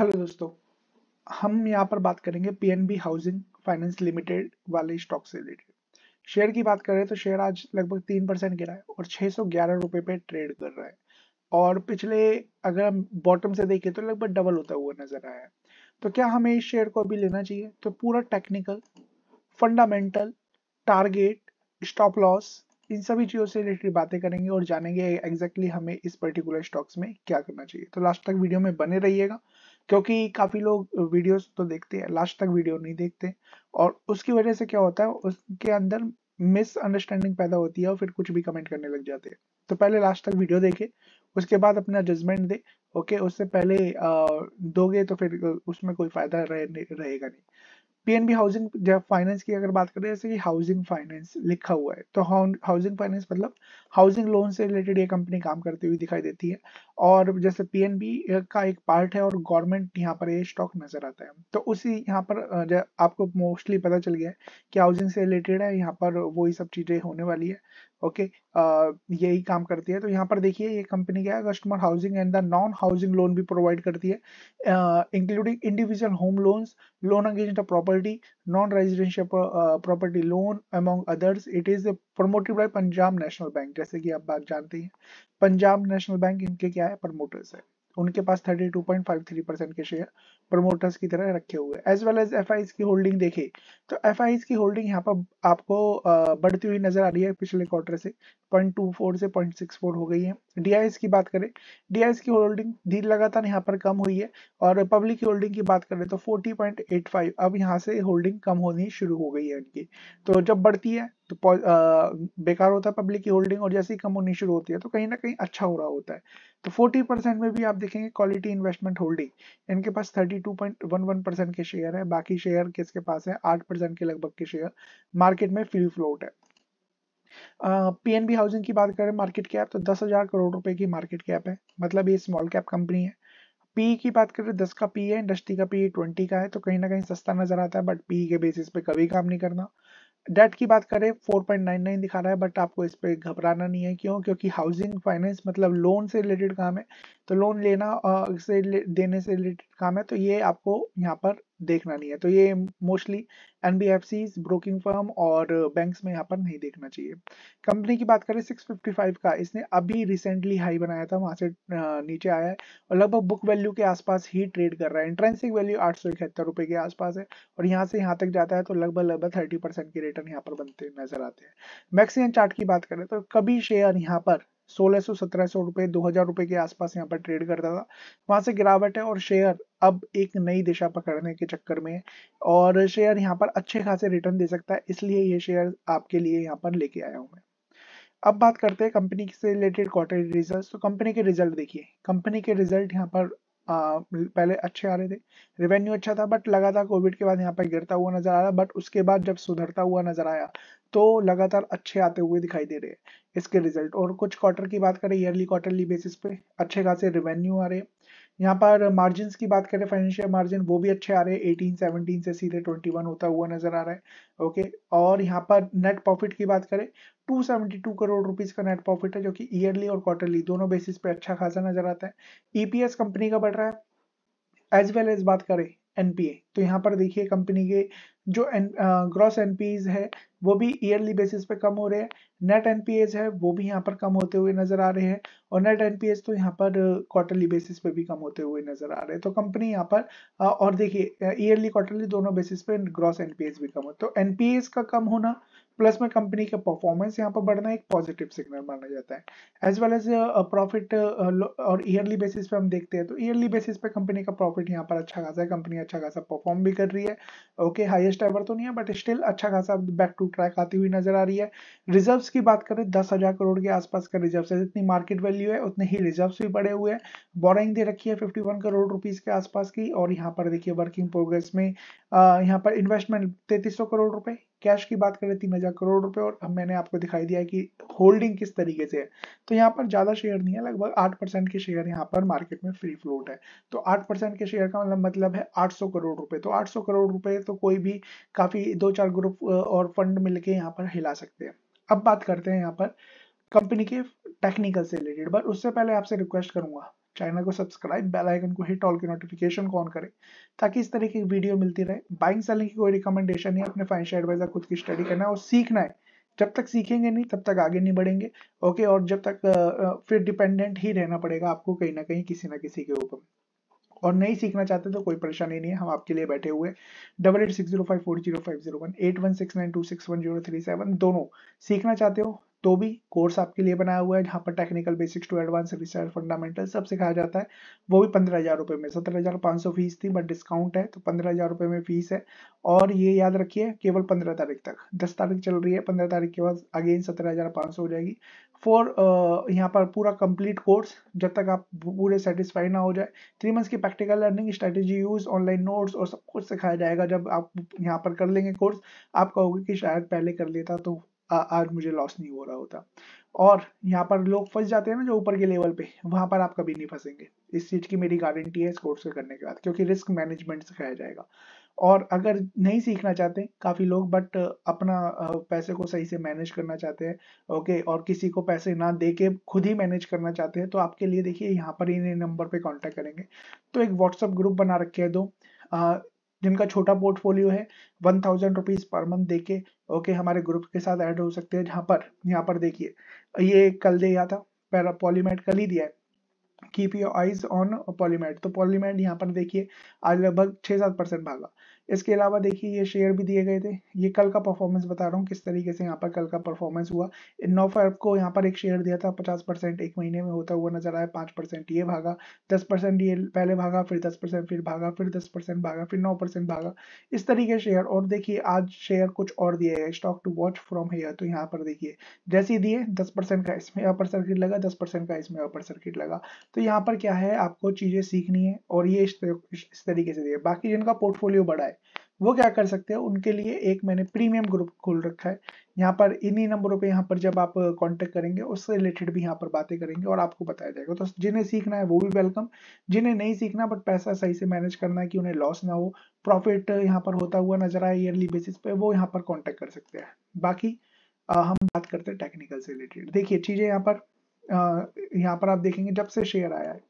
hello दोस्तों हम यहाँ पर बात करेंगे पीएनबी हाउसिंग फाइनेंस लिमिटेड वाले स्टॉक से रिलेटेड शेयर की बात करें तो शेयर आज लगभग तीन परसेंट गिरा है और छह सौ ग्यारह रुपए पे ट्रेड कर रहा है और पिछले अगर हम बॉटम से देखें तो लगभग डबल होता हुआ नजर आया है तो क्या हमें इस शेयर को अभी लेना चाहिए तो पूरा technical fundamental target stop loss इन सभी चीज़ों से रिलेटेड बातें करेंगे और जानेंगे एग्जैक्टली exactly हमें इस पर्टिकुलर स्टॉक्स में क्या करना चाहिए तो लास्ट तक वीडियो में बने रहिएगा क्योंकि काफ़ी लोग वीडियोस तो देखते हैं लास्ट तक वीडियो नहीं देखते और उसकी वजह से क्या होता है उसके अंदर मिसअंडरस्टैंडिंग पैदा होती है और फिर कुछ भी कमेंट करने लग जाते हैं तो पहले लास्ट तक वीडियो देखे उसके बाद अपना जजमेंट दे ओके उससे पहले दोगे तो फिर उसमें कोई फायदा रहेगा नहीं पीएनबी हाउसिंग जब फाइनेंस की अगर बात करें जैसे कि हाउसिंग फाइनेंस लिखा हुआ है तो हाउसिंग फाइनेंस मतलब हाउसिंग लोन से रिलेटेड ये कंपनी काम करती हुई दिखाई देती है और जैसे पीएनबी का एक पार्ट है और गवर्नमेंट यहाँ पर ये स्टॉक नजर आता है तो उसी यहाँ पर आपको मोस्टली पता चल गया है कि हाउसिंग से रिलेटेड है यहाँ पर वही सब चीजें होने वाली है ओके यही काम करती है तो यहाँ पर देखिए ये कंपनी क्या है customer housing and the non housing loan भी प्रोवाइड करती है including individual home loans loan against a property non residential property loan among others it is promoted by Punjab National Bank जैसे कि आप बात जानते हैं पंजाब नेशनल बैंक इनके क्या है प्रमोटर्स है उनके पास 32.53 परसेंट के शेयर प्रमोटर्स की तरह रखे हुए एज वेल एज एफ की होल्डिंग देखे तो एफ की होल्डिंग यहाँ पर आपको बढ़ती हुई नजर आ रही है पिछले क्वार्टर से 0.24 से 0.64 हो गई है डी की बात करें डी की होल्डिंग धीरे लगातार यहाँ पर कम हुई है और पब्लिक की होल्डिंग की बात करें तो 40.85 अब यहाँ से होल्डिंग कम होनी शुरू हो गई है इनकी तो जब बढ़ती है तो आ, बेकार होता है पब्लिक की होल्डिंग और जैसे ही कम होनी शुरू होती है तो कहीं ना कहीं अच्छा हो रहा होता है तो 40 परसेंट में भी आप देखेंगे क्वालिटी इन्वेस्टमेंट होल्डिंग इनके पास 32.11 परसेंट के शेयर है बाकी शेयर किसके पास है 8 परसेंट के लगभग के शेयर मार्केट में फ्री फ्लोट है पीएनबी uh, हाउसिंग की बात करें मार्केट कैप तो दस करोड़ रुपए की मार्केट कैप है मतलब ये स्मॉल कैप कंपनी है पी की बात करें दस का पी है इंडस्ट्री का पी ट्वेंटी का है तो कहीं ना कहीं सस्ता नजर आता है बट पी के बेसिस पे कभी काम नहीं करना डेट की बात करें 4.99 दिखा रहा है बट आपको इस पर घबराना नहीं है क्यों क्योंकि हाउसिंग फाइनेंस मतलब लोन से रिलेटेड काम है तो लोन लेना से देने से रिलेटेड काम है तो ये आपको यहाँ पर देखना नहीं है तो ये मोस्टली एनबीएफसी ब्रोकिंग फर्म और बैंक्स में यहाँ पर नहीं देखना चाहिए कंपनी की बात करें 655 का इसने अभी रिसेंटली हाई बनाया था वहां से नीचे आया है और लगभग बुक वैल्यू के आसपास ही ट्रेड कर रहा है इंट्रेंसिक वैल्यू आठ सौ इकहत्तर रुपए के आसपास है और यहाँ से यहाँ तक जाता है तो लगभग लगभग थर्टी परसेंट के रिटर्न यहाँ पर बनते नजर आते हैं मैक्सिमम चार्ट की बात करें तो कभी शेयर यहाँ पर सोलह सौ रुपए दो के आसपास यहाँ पर ट्रेड करता था वहां से गिरावट है और शेयर अब एक नई दिशा पकड़ने के चक्कर में और शेयर यहाँ पर अच्छे खासे रिटर्न दे सकता है इसलिए ये शेयर आपके लिए यहाँ पर लेके आया हूँ मैं अब बात करते हैं कंपनी से रिलेटेड क्वार्टरली रिजल्ट तो कंपनी के रिजल्ट देखिए कंपनी के रिजल्ट यहाँ पर आ, पहले अच्छे आ रहे थे रेवेन्यू अच्छा था बट लगातार कोविड के बाद यहाँ पर गिरता हुआ नजर आ रहा बट उसके बाद जब सुधरता हुआ नजर आया तो लगातार अच्छे आते हुए दिखाई दे रहे हैं इसके रिजल्ट और कुछ क्वार्टर की बात करें ईयरली क्वार्टरली बेसिस पे अच्छे खासे रिवेन्यू आ रहे यहाँ पर मार्जिन की बात करें फाइनेंशियल मार्जिन वो भी अच्छे आ रहे हैं 18 17 से सीधे ट्वेंटी वन होता हुआ नजर आ रहा है ओके और यहाँ पर नेट प्रॉफिट की बात करें two seventy two crore rupees का नेट प्रॉफिट है जो कि ईयरली और क्वार्टरली दोनों बेसिस पे अच्छा खासा नजर आता है ईपीएस e कंपनी का बढ़ रहा है एज वेल एज बात करें एनपीए तो यहाँ पर देखिए कंपनी के जो एन ग्रॉस एनपीएज है वो भी ईयरली बेसिस पे कम हो रहे हैं नेट एनपीएज है वो भी यहाँ पर कम होते हुए नजर आ रहे हैं और नेट एनपीएज तो यहाँ पर क्वार्टरली बेसिस पे भी कम होते हुए नजर आ रहे हैं तो कंपनी यहाँ पर और देखिए ईयरली क्वार्टरली दोनों बेसिस पे ग्रॉस एनपीएज भी कम हो तो एनपीएज का कम होना प्लस में कंपनी का परफॉर्मेंस यहाँ पर बढ़ना एक पॉजिटिव सिग्नल माना जाता है एज वेल एज प्रॉफिट और ईयरली बेसिस पे हम देखते हैं तो ईयरली बेसिस पे कंपनी का प्रॉफिट यहाँ पर अच्छा खासा है कंपनी अच्छा खासा परफॉर्म भी कर रही है ओके हाईएस्ट एवर तो नहीं है बट स्टिल अच्छा खासा बैक टू ट्रैक आती हुई नजर आ रही है रिजर्व की बात करें दस हजार करोड़ के आसपास का रिजर्व है जितनी मार्केट वैल्यू है उतने ही रिजर्व भी बढ़े हुए हैं बोरिंग दे रखी है फिफ्टी वन करोड़ रुपीज के आसपास की और यहाँ पर देखिए वर्किंग प्रोग्रेस में uh, यहाँ पर इन्वेस्टमेंट तैतीस करोड़ रुपए कैश की बात करें तीन हजार करोड़ रुपए और अब मैंने आपको दिखाई दिया कि होल्डिंग किस तरीके से है तो यहाँ पर ज्यादा शेयर नहीं है लगभग आठ परसेंट के शेयर यहाँ पर मार्केट में फ्री फ्लोट है तो आठ परसेंट के शेयर का मतलब मतलब है आठ सौ करोड़ रुपए तो आठ सौ करोड़ रुपए तो कोई भी काफी दो चार ग्रुप और फंड मिलकर यहाँ पर हिला सकते हैं अब बात करते हैं यहाँ पर कंपनी के टेक्निकल से रिलेटेड बट उससे पहले आपसे रिक्वेस्ट करूंगा चैनल को सब्सक्राइब बेल आइकन को हिट ऑल के नोटिफिकेशन को ऑन करें ताकि इस तरह की वीडियो मिलती रहे बाइंग सेलिंग की कोई रिकमेंडेशन नहीं अपने फाइनेंशियल एडवाइजर खुद की स्टडी करना है और सीखना है जब तक सीखेंगे नहीं तब तक आगे नहीं बढ़ेंगे ओके और जब तक फिर डिपेंडेंट ही रहना पड़ेगा आपको कहीं ना कहीं किसी ना किसी के ऊपर और नहीं सीखना चाहते तो कोई परेशानी नहीं है हम आपके लिए बैठे हुए double eight six zero five four zero five zero one eight one six nine two six one zero three seven दोनों सीखना चाहते हो तो भी कोर्स आपके लिए बनाया हुआ है जहाँ पर technical basics to advance research fundamental सब सिखाया जाता है वो भी पंद्रह हज़ार रुपये में सत्रह हज़ार पाँच सौ फीस थी बट डिस्काउंट है तो पंद्रह हज़ार रुपये में फीस है और ये याद रखिए केवल पंद्रह तारीख तक दस तारीख चल रही है पंद्रह तारीख के बाद अगेन सत्रह हज़ार पाँच सौ हो जाएगी फॉर uh, यहाँ पर पूरा कंप्लीट कोर्स जब तक आप पूरे सेटिस्फाई ना हो जाए थ्री मंथ्स की practical learning strategy use online notes और सब कुछ सिखाया जाएगा जब आप यहाँ पर कर लेंगे कोर्स आप कहोगे कि शायद पहले कर लेता तो आज मुझे लॉस नहीं हो रहा होता और यहाँ पर लोग फंस जाते हैं ना जो ऊपर के लेवल पे वहां पर आप कभी नहीं फंसेंगे इस चीज की मेरी गारंटी है इस कोर्स को करने के बाद क्योंकि रिस्क मैनेजमेंट सिखाया जाएगा और अगर नहीं सीखना चाहते काफ़ी लोग बट अपना पैसे को सही से मैनेज करना चाहते हैं ओके और किसी को पैसे ना दे के खुद ही मैनेज करना चाहते हैं तो आपके लिए देखिए यहाँ पर इन नंबर पे कांटेक्ट करेंगे तो एक व्हाट्सएप ग्रुप बना रखे है दो जिनका छोटा पोर्टफोलियो है one thousand rupees per month दे के ओके हमारे ग्रुप के साथ ऐड हो सकते हैं जहाँ पर यहाँ पर देखिए ये कल गया था पॉलीमेट कल ही दिया है keep your eyes on Polymet तो पॉलीमेट यहाँ पर देखिए आज लगभग छह सात परसेंट भागा इसके अलावा देखिए ये शेयर भी दिए गए थे ये कल का परफॉर्मेंस बता रहा हूँ किस तरीके से यहाँ पर कल का परफॉर्मेंस हुआ नौ फाइव को यहाँ पर एक शेयर दिया था पचास परसेंट एक महीने में होता हुआ नजर आया पांच परसेंट ये भागा दस परसेंट ये पहले भागा फिर दस परसेंट फिर भागा फिर दस परसेंट भागा फिर नौ परसेंट भागा इस तरीके शेयर और देखिए आज शेयर कुछ और दिए गया stock to watch from here तो यहाँ पर देखिए जैसे ही दिए दस परसेंट का इसमें अपर सर्किट लगा दस परसेंट का इसमें अपर सर्किट लगा तो यहाँ पर क्या है आपको चीज़ें सीखनी है और ये इस तरीके से दिए बाकी जिनका पोर्टफोलियो बड़ा है वो क्या कर सकते हैं उनके लिए एक मैंने प्रीमियम ग्रुप खोल रखा है यहाँ पर इन्हीं नंबरों पे यहाँ पर जब आप कांटेक्ट करेंगे उससे रिलेटेड भी यहाँ पर बातें करेंगे और आपको बताया जाएगा तो जिन्हें सीखना है वो भी वेलकम जिन्हें नहीं सीखना बट पैसा सही से मैनेज करना है कि उन्हें लॉस ना हो प्रॉफिट यहाँ पर होता हुआ नजर आए ईयरली बेसिस पे वो यहाँ पर कॉन्टेक्ट कर सकते हैं बाकी आ, हम बात करते हैं टेक्निकल से रिलेटेड देखिए चीज़ें यहाँ पर यहाँ पर आप देखेंगे जब से शेयर आया है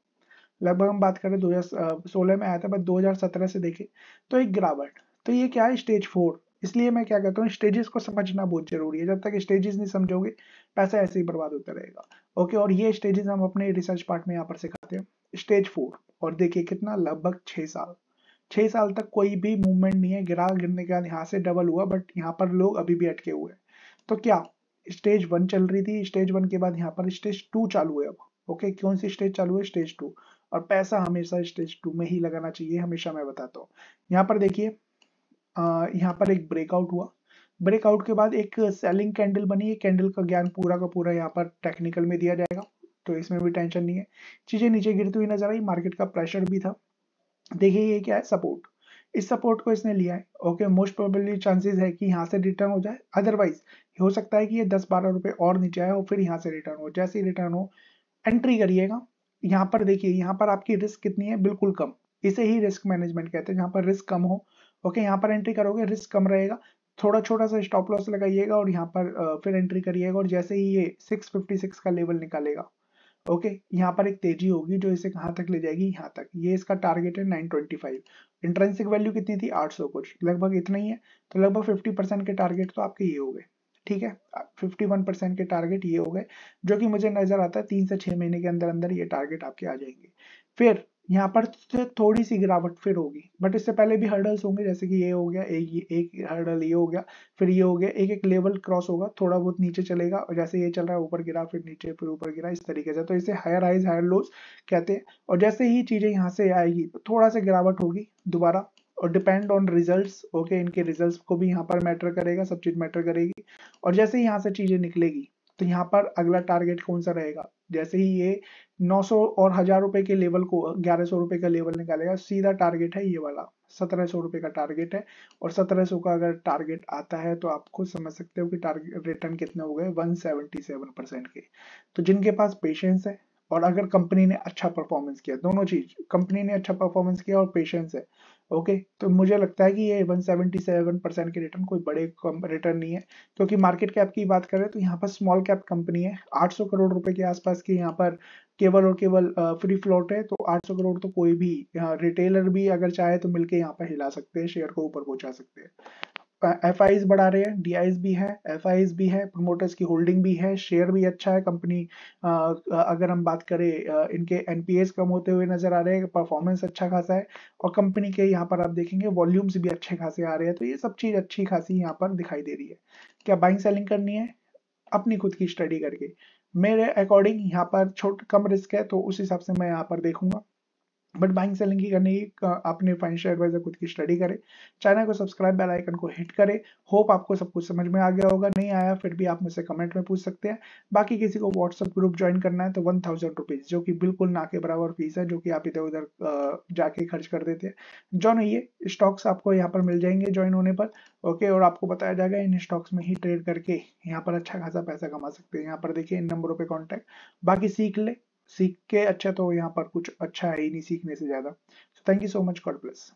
लगभग हम बात करें 2016 में आया था बट 2017 से देखे तो एक गिरावट तो ये क्या है स्टेज फोर इसलिए मैं क्या कहता हूँ स्टेजेस को समझना बहुत जरूरी है जब तक स्टेजेस नहीं समझोगे पैसा ऐसे ही बर्बाद होता रहेगा ओके और ये स्टेजेस हम अपने रिसर्च पार्ट में यहाँ पर सिखाते हैं स्टेज फोर और देखिए कितना लगभग छः साल छः साल तक कोई भी मूवमेंट नहीं है गिरा गिरने के बाद यहाँ से डबल हुआ बट यहाँ पर लोग अभी भी अटके हुए हैं तो क्या स्टेज वन चल रही थी स्टेज वन के बाद यहाँ पर स्टेज टू चालू है अब ओके कौन सी स्टेज चालू है स्टेज टू और पैसा हमेशा स्टेज टू में ही लगाना चाहिए हमेशा मैं बताता हूँ यहाँ पर देखिए यहाँ पर एक ब्रेकआउट हुआ ब्रेकआउट के बाद एक सेलिंग कैंडल बनी है कैंडल का ज्ञान पूरा का पूरा यहाँ पर टेक्निकल में दिया जाएगा तो इसमें भी टेंशन नहीं है चीजें नीचे गिरती हुई नजर आई मार्केट का प्रेशर भी था देखिए ये क्या है सपोर्ट इस सपोर्ट को इसने लिया है ओके मोस्ट प्रोबेबली चांसेस है कि यहाँ से रिटर्न हो जाए अदरवाइज हो सकता है कि ये दस बारह रुपए और नीचे आए और फिर यहाँ से रिटर्न हो जैसे ही रिटर्न हो एंट्री करिएगा यहाँ पर देखिए यहाँ पर आपकी रिस्क कितनी है बिल्कुल कम इसे ही रिस्क मैनेजमेंट कहते हैं जहाँ पर रिस्क कम हो ओके यहाँ पर एंट्री करोगे रिस्क कम रहेगा थोड़ा छोटा सा स्टॉप लॉस लगाइएगा और यहाँ पर फिर एंट्री करिएगा और जैसे ही ये 656 का लेवल निकालेगा ओके यहाँ पर एक तेजी होगी जो इसे कहाँ तक ले जाएगी यहाँ तक ये इसका टारगेट है 925 इंट्रेंसिक वैल्यू कितनी थी 800 कुछ लगभग इतना ही है तो लगभग 50 परसेंट के टारगेट तो आपके ये हो गए ठीक है 51 परसेंट के टारगेट ये हो गए जो कि मुझे नजर आता है तीन से छह महीने के अंदर अंदर ये टारगेट आपके आ जाएंगे फिर यहाँ पर तो थोड़ी सी गिरावट फिर होगी बट इससे पहले भी हर्डल्स होंगे जैसे कि ये हो गया एक एक हर्डल ये हो गया फिर ये हो गया एक एक लेवल क्रॉस होगा थोड़ा बहुत नीचे चलेगा और जैसे ये चल रहा है ऊपर गिरा फिर नीचे फिर ऊपर गिरा इस तरीके से तो इसे हायर हाइज हायर लोज कहते हैं और जैसे ही चीज़ें यहाँ से आएगी तो थोड़ा सा गिरावट होगी दोबारा और डिपेंड ऑन रिजल्ट ओके इनके रिजल्ट को भी यहाँ पर मैटर करेगा सब चीज़ मैटर करेगी और जैसे ही यहाँ से चीज़ें निकलेगी तो यहाँ पर अगला टारगेट कौन सा रहेगा जैसे ही ये 900 और हजार रुपए के लेवल को ग्यारह सौ रुपए का लेवल निकालेगा सीधा टारगेट है ये वाला सत्रह सौ रुपए का टारगेट है और सत्रह सौ का अगर टारगेट आता है तो आप खुद समझ सकते हो कि टारगेट रिटर्न कितने हो गए 177 परसेंट के तो जिनके पास पेशेंस है और अगर कंपनी ने अच्छा परफॉर्मेंस किया दोनों चीज कंपनी ने अच्छा परफॉर्मेंस किया और पेशेंस है ओके तो मुझे लगता है कि ये 177 परसेंट के रिटर्न कोई बड़े रिटर्न नहीं है क्योंकि मार्केट कैप की बात करें तो यहाँ पर स्मॉल कैप कंपनी है 800 करोड़ रुपए के आसपास की यहाँ पर केवल और केवल फ्री फ्लोट है तो 800 करोड़ तो कोई भी रिटेलर भी अगर चाहे तो मिलके यहाँ पर हिला सकते हैं शेयर को ऊपर पहुंचा सकते हैं एफ आईज बढ़ा रहे हैं डी आईज भी है एफ आईज भी है प्रमोटर्स की होल्डिंग भी है शेयर भी अच्छा है कंपनी अगर हम बात करें इनके एनपीएस कम होते हुए नजर आ रहे हैं परफॉर्मेंस अच्छा खासा है और कंपनी के यहाँ पर आप देखेंगे वॉल्यूम्स भी अच्छे खासे आ रहे हैं तो ये सब चीज अच्छी खासी यहाँ पर दिखाई दे रही है क्या बाइंग सेलिंग करनी है अपनी खुद की स्टडी करके मेरे अकॉर्डिंग यहाँ पर छोट कम रिस्क है तो उस हिसाब से मैं यहाँ पर देखूंगा बट बाइंग सेलिंग ही करने की अपने फाइनेंशियल एडवाइजर खुद की स्टडी करें चैनल को सब्सक्राइब बेल आइकन को हिट करें होप आपको सब कुछ समझ में आ गया होगा नहीं आया फिर भी आप मुझसे कमेंट में पूछ सकते हैं बाकी किसी को व्हाट्सअप ग्रुप ज्वाइन करना है तो वन थाउजेंड रुपीज जो कि बिल्कुल ना के बराबर फीस है जो कि आप इधर उधर जाके खर्च कर देते हैं ज्वाइन होइए स्टॉक्स आपको यहाँ पर मिल जाएंगे ज्वाइन होने पर ओके और आपको बताया जाएगा इन स्टॉक्स में ही ट्रेड करके यहाँ पर अच्छा खासा पैसा कमा सकते हैं यहाँ पर देखिए इन नंबरों पर कॉन्टैक्ट बाकी सीख ले सीख के अच्छा तो यहाँ पर कुछ अच्छा है ही नहीं सीखने से ज़्यादा so thank you so much God bless